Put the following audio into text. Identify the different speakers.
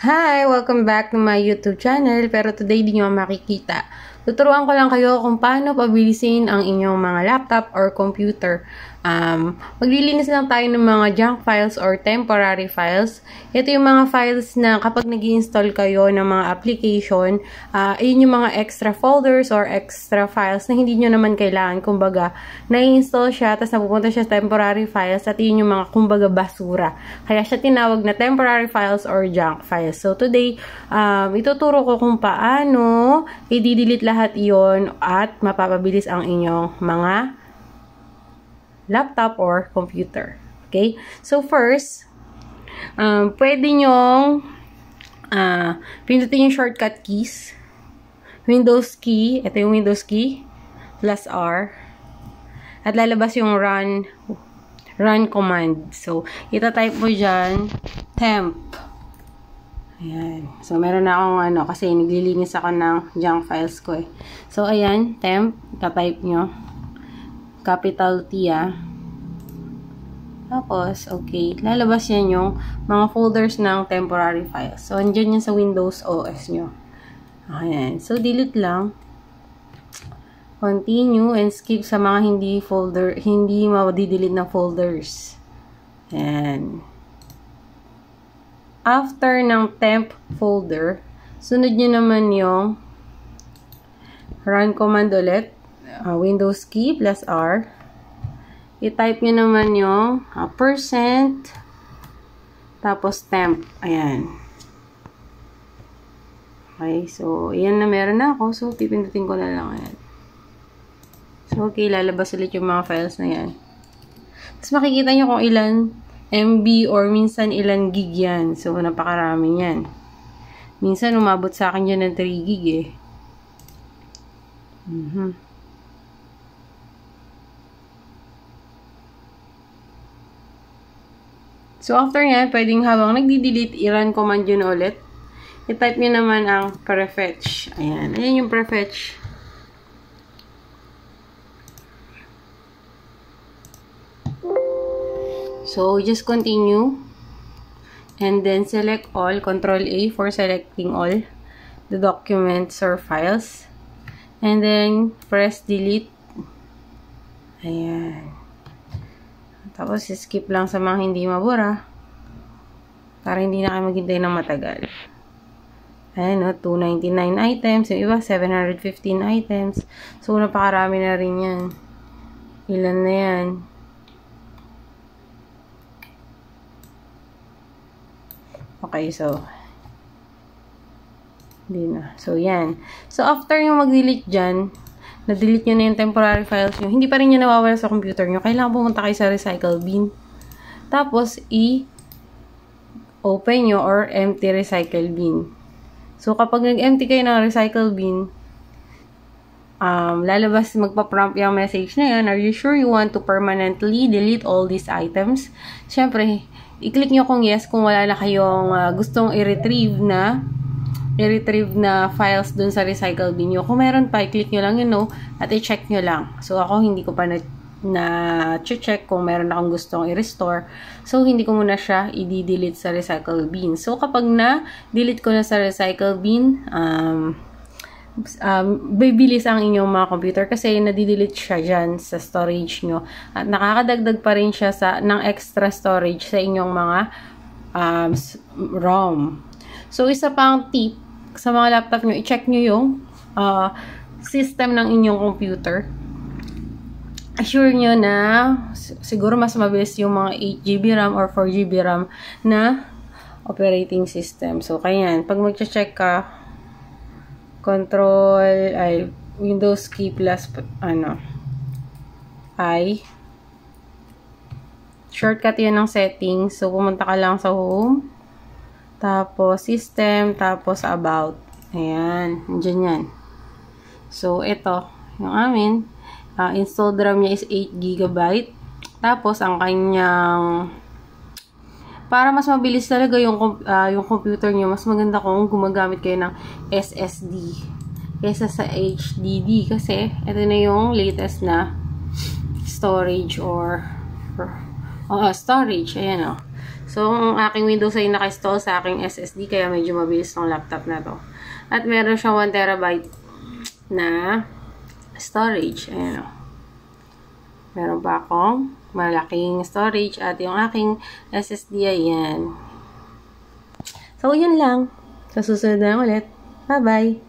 Speaker 1: Hi! Welcome back to my YouTube channel. Pero today, di nyo makikita Tuturuan ko lang kayo kung paano pabilisin ang inyong mga laptop or computer. Um, maglilinis lang tayo ng mga junk files or temporary files. Ito yung mga files na kapag nag install kayo ng mga application, uh, ah, yun yung mga extra folders or extra files na hindi nyo naman kailangan. Kumbaga, na-install siya, tapos napupunta siya sa temporary files at yun yung mga kumbaga basura. Kaya siya tinawag na temporary files or junk files. So today, um, ituturo ko kung paano i-delete lahat lahat iyon at mapapabilis ang inyong mga laptop or computer. Okay? So, first, um, pwede nyong uh, pindutin yung shortcut keys. Windows key. Ito yung Windows key. Plus R. At lalabas yung run run command. So, ita-type mo dyan, temp. Ayan. So, meron na akong ano, kasi naglilinis ako ng junk files ko eh. So, ayan, temp, katype nyo. Capital T ah. Tapos, okay, lalabas yan yung mga folders ng temporary files. So, andyan yan sa Windows OS nyo. Ayan. So, delete lang. Continue and skip sa mga hindi folder, hindi madidelete na folders. Ayan after ng temp folder, sunod nyo naman yung run command ulit, uh, Windows key plus R. I-type nyo naman yung uh, percent, tapos temp. Ayan. Okay, so, yan na meron na ako. So, pipindutin ko na lang. yan. So, okay, lalabas ulit yung mga files na yan. Tapos makikita nyo kung ilan MB or minsan ilan gig yan. So, napakarami yan. Minsan, umabot sa akin yan ng 3 gig eh. Mm -hmm. So, after nga, pwedeng habang nagdi-delete, i-run command yun ulit. I-type nyo naman ang prefetch. Ayan. Ayan yung prefetch. So, just continue. And then select all, Control A for selecting all the documents or files. And then press delete. Ayan. Tapos skip lang sa mga hindi mabura. Para hindi na kayo maghintay ng matagal. Ayan, no, 299 items. Yung iba, 715 items. So, napakarami na rin yan. Ilan na yan? Okay, so, hindi na. So, yan. So, after yung mag-delete dyan, na-delete nyo na yung temporary files nyo, hindi pa rin nyo nawawala sa computer nyo, kailangan pumunta kayo sa recycle bin. Tapos, i-open nyo or empty recycle bin. So, kapag nag-empty kayo ng recycle bin, um, lalabas magpa-prompt yung message na yan, are you sure you want to permanently delete all these items? Siyempre, i-click nyo kung yes kung wala na kayong uh, gustong i-retrieve na i-retrieve na files dun sa recycle bin nyo. Kung meron pa, i-click nyo lang yun, no? At i-check nyo lang. So, ako hindi ko pa na, na check kung meron akong gustong i-restore. So, hindi ko muna siya i-delete sa recycle bin. So, kapag na-delete ko na sa recycle bin, um, uh, bibilis ang inyong mga computer kasi nadidelete siya dyan sa storage nyo. At nakakadagdag pa rin siya sa, ng extra storage sa inyong mga um, ROM. So, isa pang tip sa mga laptop nyo, i-check nyo yung uh, system ng inyong computer. Assure nyo na siguro mas mabilis yung mga 8GB RAM or 4GB RAM na operating system. So, kaya yan. Pag mag-check ka, Control, I Windows key plus, ano, I. Shortcut 'yan ng settings. So, pumunta ka lang sa home. Tapos, system. Tapos, about. Ayan. Diyan yan. So, ito. Yung amin. Uh, installed RAM niya is 8GB. Tapos, ang kanyang para mas mabilis talaga yung, uh, yung computer niyo mas maganda kung gumagamit kayo ng SSD kaysa sa HDD kasi ito na yung latest na storage or, or oh, ah, storage, ayan o. Oh. So, ang aking Windows ay naka-install sa aking SSD kaya medyo mabilis ng laptop na to. At meron siyang 1 terabyte na storage. Ayan o. Oh. Meron pa akong malaking storage at yung aking SSD ayan. So, yun lang. Sa susunod na ulit. Bye-bye!